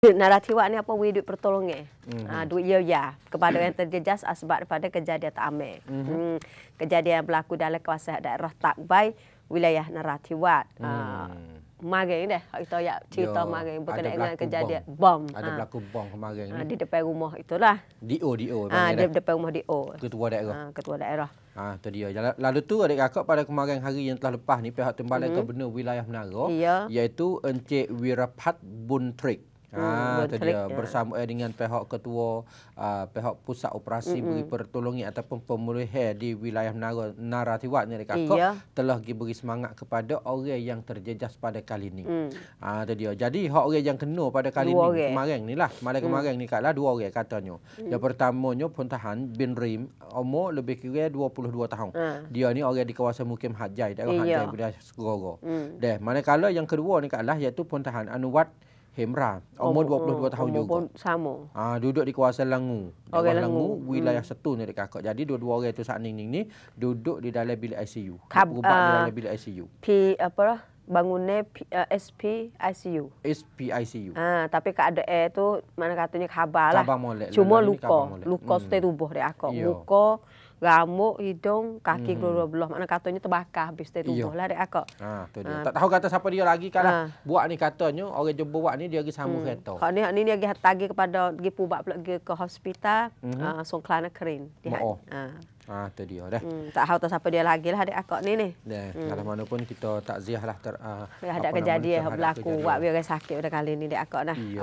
Naratif awak ni apa we duit pertolongan. Mm -hmm. uh, duit ya ya kepada yang terjejas ah, sebab daripada kejadian tak ambil. Mm -hmm. hmm. kejadian yang berlaku dalam kawasan daerah Takbai wilayah Naratiwat. Ah, mm. Uh, Mageng deh, kita ya cerita Mageng berkenaan dengan kejadian bom. bom. Ada pelaku berlaku bom kemarin uh, di depan rumah itulah. Di O di O. Ah uh, di depan rumah di O. Ketua daerah. Uh, ketua daerah. Ah ha, tu dia. Lalu tu ada kakak pada kemarin hari yang telah lepas ni pihak timbalan mm -hmm. gubernur wilayah Nagor, yeah. iaitu Encik Wirapat Buntrik. Ah, hmm, bersama eh, dengan pihak ketua uh, pihak pusat operasi mm -mm. beri pertolongan ataupun pemulih eh, di wilayah Menara Naratiwat ni dekat Kok telah beri semangat kepada orang yang terjejas pada kali ni. Mm. Ah tu dia. Jadi hak orang yang kena pada kali dua ni orang. kemarin ni lah. Malam mm. kemarin mm. ni katlah dua orang katanya. Mm. Yang pertamanya Puntahan bin Rim umur lebih kurang 22 tahun. Mm. Dia ni orang di kawasan Mukim Hajai dekat Hajai Budaya Segoro. Mm. Deh, manakala yang kedua ni katlah iaitu pontahan Anuwat. Hemra. Oh, umur 22 oh, tahun juga. Pun sama. Ah, duduk di kawasan Langu. Okay, Langu. Langu, wilayah hmm. Setu ni kakak. Jadi dua-dua orang itu saat ni ni duduk di dalam bilik ICU. Kab, uh, di dalam ah, bilik ICU. Pi apa lah? bangunnya uh, eh, SPICU. SPICU. Ah, ha, tapi ke ada eh tu mana katanya kabar lah. Cabang mole. Cuma luka, luka hmm. setiap tubuh dia aku. Luka, gamu, hidung, kaki hmm. keluar belah. Mana katanya terbakar habis setiap tubuh lah dia aku. Ah, ha, tu dia. Ah. tahu kata siapa dia lagi kalau ah. buat ni katanya orang jumpa buat ni dia lagi sama hmm. kereta. Kalau ni ni dia lagi tagi kepada pergi pubak pula ke hospital, mm -hmm. uh, Songklana Kerin. Dia, oh. Ah. Ah tu dia dah. Hmm, tak tahu tu siapa dia lagi lah adik akak ni ni. Dah. Hmm. Dalam mana pun kita takziah lah. Ter, uh, ada kejadian yang berlaku. Buat biar sakit pada kali ni adik akak dah. Iya.